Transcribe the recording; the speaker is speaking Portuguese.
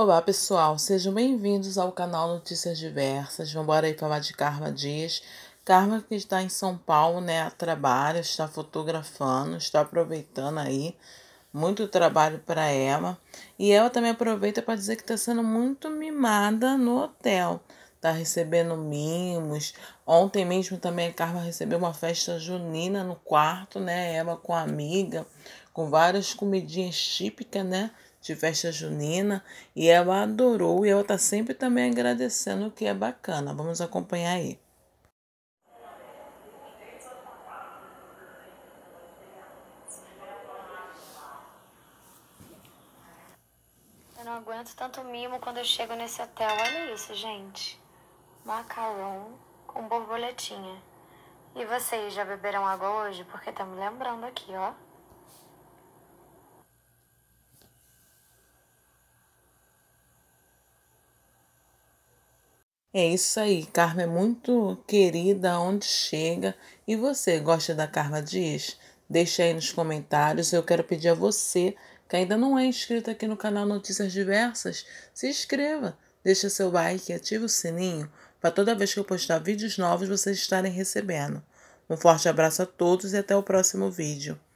Olá pessoal, sejam bem-vindos ao canal Notícias Diversas. Vamos embora aí falar de Karma Dias. Karma que está em São Paulo, né, a está fotografando, está aproveitando aí muito trabalho para ela. E ela também aproveita para dizer que está sendo muito mimada no hotel. está recebendo mimos. Ontem mesmo também a Karma recebeu uma festa junina no quarto, né? Ela com a amiga, com várias comidinhas típicas, né? de festa junina e ela adorou e ela está sempre também agradecendo, o que é bacana. Vamos acompanhar aí. Eu não aguento tanto mimo quando eu chego nesse hotel. Olha isso, gente. Macarrão com borboletinha. E vocês já beberam água hoje? Porque tá me lembrando aqui, ó. É isso aí, Carma é muito querida onde chega. E você gosta da Carma Dias? Deixe aí nos comentários. Eu quero pedir a você que ainda não é inscrito aqui no canal Notícias Diversas, se inscreva, deixe seu like e ative o sininho para toda vez que eu postar vídeos novos vocês estarem recebendo. Um forte abraço a todos e até o próximo vídeo.